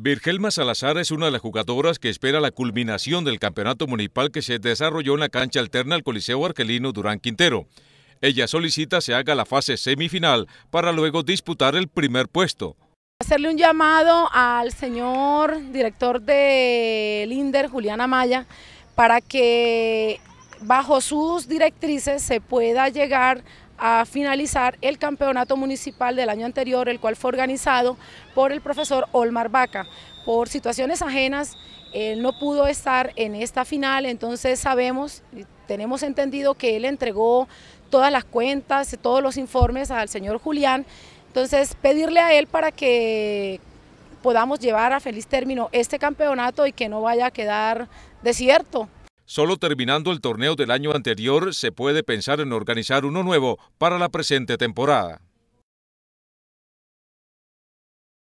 Virgelma Salazar es una de las jugadoras que espera la culminación del campeonato municipal que se desarrolló en la cancha alterna al Coliseo Argelino Durán Quintero. Ella solicita se haga la fase semifinal para luego disputar el primer puesto. Hacerle un llamado al señor director de INDER, Juliana Maya, para que bajo sus directrices se pueda llegar a finalizar el campeonato municipal del año anterior, el cual fue organizado por el profesor Olmar Vaca. Por situaciones ajenas, él no pudo estar en esta final, entonces sabemos, tenemos entendido que él entregó todas las cuentas, todos los informes al señor Julián, entonces pedirle a él para que podamos llevar a feliz término este campeonato y que no vaya a quedar desierto. Solo terminando el torneo del año anterior se puede pensar en organizar uno nuevo para la presente temporada.